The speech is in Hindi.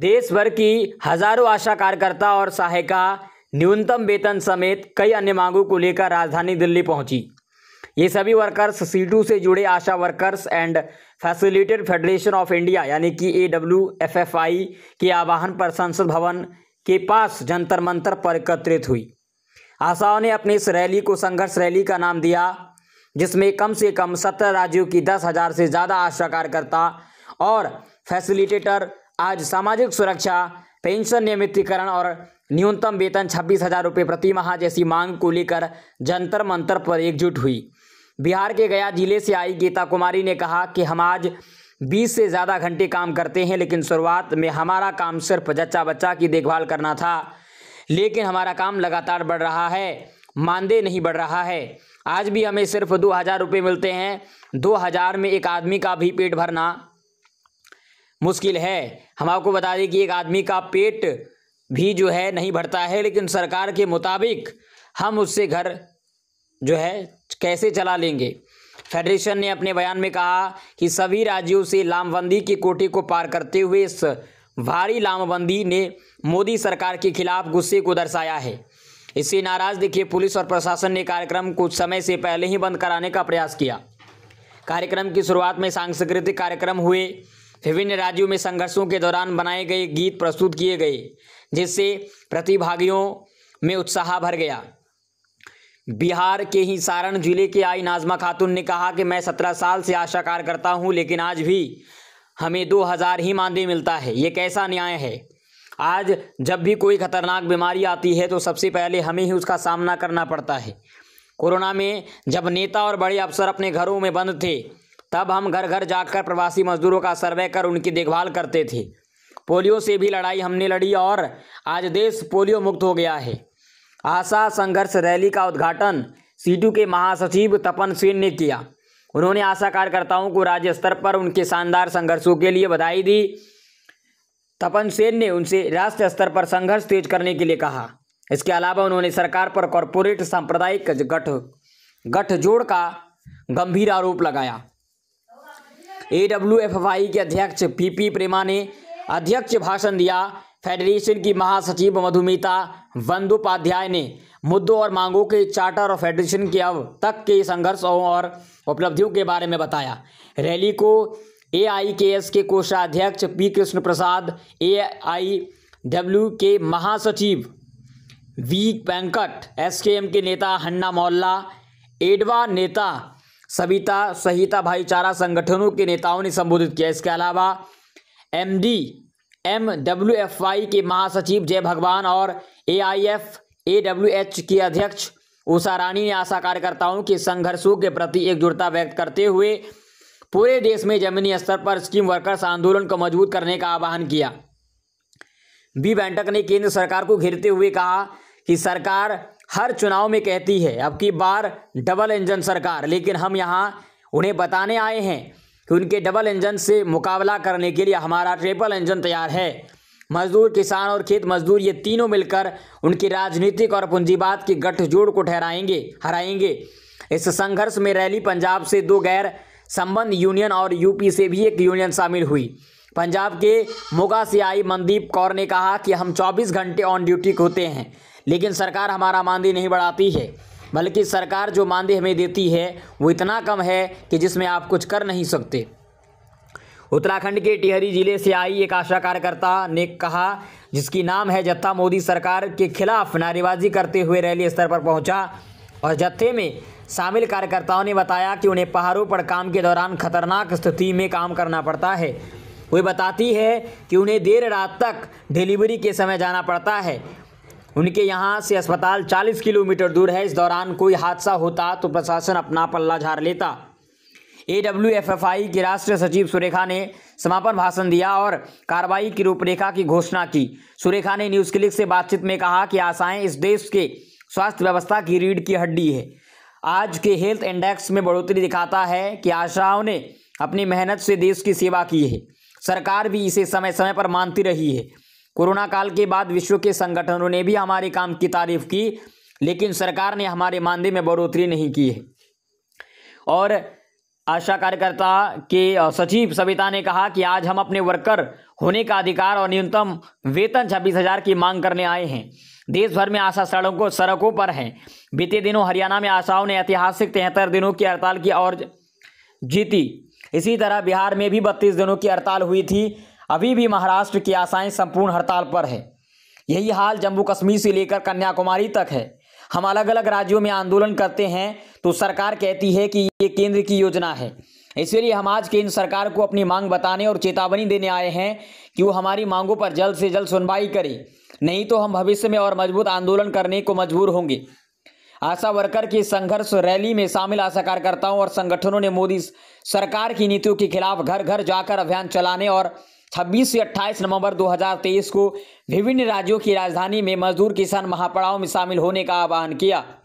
देश भर की हजारों आशा कार्यकर्ता और सहायिका न्यूनतम वेतन समेत कई अन्य मांगों को लेकर राजधानी दिल्ली पहुंची ये सभी वर्कर्स सी से जुड़े Asha workers and facilitated federation of India यानी कि A W F F I के आवाहन पर संसद भवन के पास जंतर मंतर पर एकत्रित हुई आशाओं ने अपनी इस रैली को संघर्ष रैली का नाम दिया जिसमें कम से कम सत्रह राज्यों की दस हज़ार से ज़्यादा आशा कार्यकर्ता और फैसिलिटेटर आज सामाजिक सुरक्षा पेंशन नियमितीकरण और न्यूनतम वेतन छब्बीस हजार रुपये प्रति माह जैसी मांग को लेकर जंतर मंतर पर एकजुट हुई बिहार के गया जिले से आई गीता कुमारी ने कहा कि हम आज 20 से ज़्यादा घंटे काम करते हैं लेकिन शुरुआत में हमारा काम सिर्फ जच्चा बच्चा की देखभाल करना था लेकिन हमारा काम लगातार बढ़ रहा है मानदेय नहीं बढ़ रहा है आज भी हमें सिर्फ दो हज़ार रुपये मिलते हैं दो हज़ार में एक आदमी का भी पेट भरना मुश्किल है हम आपको बता दें कि एक आदमी का पेट भी जो है नहीं भरता है लेकिन सरकार के मुताबिक हम उससे घर जो है कैसे चला लेंगे फेडरेशन ने अपने बयान में कहा कि सभी राज्यों से लामबंदी के कोटे को पार करते हुए इस भारी लामबंदी ने मोदी सरकार के खिलाफ गुस्से को दर्शाया है इससे नाराज देखिए पुलिस और प्रशासन ने कार्यक्रम कुछ समय से पहले ही बंद कराने का प्रयास किया कार्यक्रम की शुरुआत में सांस्कृतिक कार्यक्रम हुए विभिन्न राज्यों में संघर्षों के दौरान बनाए गए गीत प्रस्तुत किए गए जिससे प्रतिभागियों में उत्साह भर गया बिहार के ही सारण जिले के आई नाजमा खातून ने कहा कि मैं सत्रह साल से आशा कार्यकर्ता हूँ लेकिन आज भी हमें दो हज़ार ही मानदेय मिलता है ये कैसा न्याय है आज जब भी कोई खतरनाक बीमारी आती है तो सबसे पहले हमें ही उसका सामना करना पड़ता है कोरोना में जब नेता और बड़े अफसर अपने घरों में बंद थे तब हम घर घर जाकर प्रवासी मजदूरों का सर्वे कर उनकी देखभाल करते थे पोलियो से भी लड़ाई हमने लड़ी और आज देश पोलियो मुक्त हो गया है आशा संघर्ष रैली का उद्घाटन सीटू के महासचिव तपन सेन ने किया उन्होंने आशा कार्यकर्ताओं को राज्य स्तर पर उनके शानदार संघर्षों के लिए बधाई दी तपन सेन ने उनसे राष्ट्रीय स्तर पर संघर्ष तेज करने के लिए कहा इसके अलावा उन्होंने सरकार पर कॉरपोरेट सांप्रदायिक गठ गठजोड़ का गंभीर आरोप लगाया ए डब्ल्यू एफ वाई के अध्यक्ष पी पी प्रेमा ने अध्यक्ष भाषण दिया फेडरेशन की महासचिव मधुमिता बंदोपाध्याय ने मुद्दों और मांगों के चार्टर और फेडरेशन के अब तक के संघर्षों और उपलब्धियों के बारे में बताया रैली को आई के एस के कोषाध्यक्ष P Krishna Prasad A W के महासचिव वी वेंकट एसकेएम के नेता हन्ना मौल्ला एडवा नेता सविता सहिता भाईचारा संगठनों के नेताओं ने संबोधित किया इसके अलावा M D M W F I के महासचिव जय भगवान और A I F A W H के अध्यक्ष उषा रानी ने आशा कार्यकर्ताओं के संघर्षों के प्रति एकजुटता व्यक्त करते हुए पूरे देश में जमीनी स्तर पर स्कीम वर्कर्स आंदोलन को मजबूत करने का आह्वान किया बी बैंटक ने केंद्र सरकार को घेरते हुए कहा कि सरकार हर चुनाव में कहती है अब की बार डबल इंजन सरकार लेकिन हम यहाँ उन्हें बताने आए हैं कि उनके डबल इंजन से मुकाबला करने के लिए हमारा ट्रिपल इंजन तैयार है मजदूर किसान और खेत मजदूर ये तीनों मिलकर उनकी राजनीतिक और पूंजीवाद की गठजोड़ को ठहराएंगे हराएंगे इस संघर्ष में रैली पंजाब से दो गैर संबंध यूनियन और यूपी से भी एक यूनियन शामिल हुई पंजाब के मोगा से आई मनदीप कौर ने कहा कि हम 24 घंटे ऑन ड्यूटी होते हैं लेकिन सरकार हमारा मानदेय नहीं बढ़ाती है बल्कि सरकार जो मानदेय हमें देती है वो इतना कम है कि जिसमें आप कुछ कर नहीं सकते उत्तराखंड के टिहरी जिले से आई एक आशा कार्यकर्ता ने कहा जिसकी नाम है जत्था मोदी सरकार के खिलाफ नारेबाजी करते हुए रैली स्तर पर पहुंचा और जत्थे में शामिल कार्यकर्ताओं ने बताया कि उन्हें पहाड़ों पर काम के दौरान खतरनाक स्थिति में काम करना पड़ता है वे बताती है कि उन्हें देर रात तक डिलीवरी के समय जाना पड़ता है उनके यहाँ से अस्पताल 40 किलोमीटर दूर है इस दौरान कोई हादसा होता तो प्रशासन अपना पल्ला झार लेता A W F F I की राष्ट्रीय सचिव सुरेखा ने समापन भाषण दिया और कार्रवाई की रूपरेखा की घोषणा की सुरेखा ने न्यूज़ क्लिक से बातचीत में कहा कि आशाएं इस देश के स्वास्थ्य व्यवस्था की रीढ़ की हड्डी है आज के हेल्थ इंडेक्स में बढ़ोतरी दिखाता है कि आशाओं ने अपनी मेहनत से देश की सेवा की है सरकार भी इसे समय समय पर मानती रही है कोरोना काल के बाद विश्व के संगठनों ने भी हमारे काम की तारीफ की लेकिन सरकार ने हमारे मानदेय में बढ़ोतरी नहीं की है और आशा कार्यकर्ता के सचिव सविता ने कहा कि आज हम अपने वर्कर होने का अधिकार और न्यूनतम वेतन छब्बीस हजार की मांग करने आए हैं देश भर में आशा सड़कों सड़कों पर हैं बीते दिनों हरियाणा में आशाओं ने ऐतिहासिक तिहत्तर दिनों की हड़ताल की और जीती इसी तरह बिहार में भी बत्तीस दिनों की हड़ताल हुई थी अभी भी महाराष्ट्र की आशाएं संपूर्ण हड़ताल पर है यही हाल जम्मू कश्मीर से लेकर कन्याकुमारी तक है हम अलग अलग राज्यों में आंदोलन करते हैं तो सरकार कहती है कि ये केंद्र की योजना है इसलिए हम आज केंद्र सरकार को अपनी मांग बताने और चेतावनी देने आए हैं कि वो हमारी मांगों पर जल्द से जल्द सुनवाई करे नहीं तो हम भविष्य में और मजबूत आंदोलन करने को मजबूर होंगे आशा वर्कर की संघर्ष रैली में शामिल आशा कार्यकर्ताओं और संगठनों ने मोदी सरकार की नीतियों के खिलाफ घर घर जाकर अभियान चलाने और छब्बीस से अट्ठाईस नवंबर 2023 को विभिन्न राज्यों की राजधानी में मजदूर किसान महापड़ाओं में शामिल होने का आह्वान किया